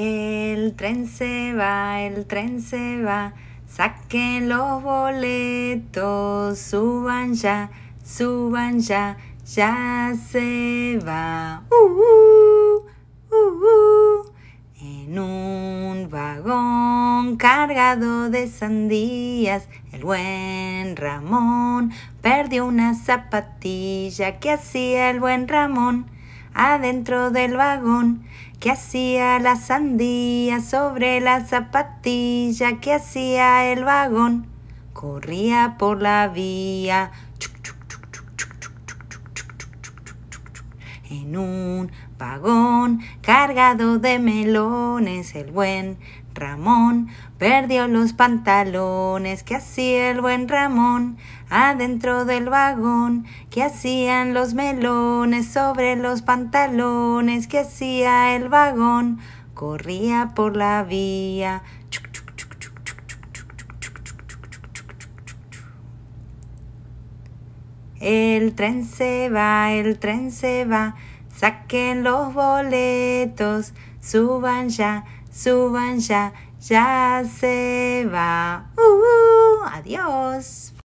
El tren se va, el tren se va. Saquen los boletos, suban ya, suban ya, ya se va. Uh, uh, uh, uh. en un vagón cargado de sandías, el buen Ramón perdió una zapatilla ¿Qué hacía el buen Ramón adentro del vagón, que hacía la sandía sobre la zapatilla que hacía el vagón, corría por la vía. En un vagón cargado de melones, el buen Ramón perdió los pantalones que hacía el buen Ramón adentro del vagón, ¿qué hacían los melones sobre los pantalones, ¿qué hacía el vagón, corría por la vía. El tren se va, el tren se va, saquen los boletos, suban ya, suban ya, ya se va. Uh, adiós.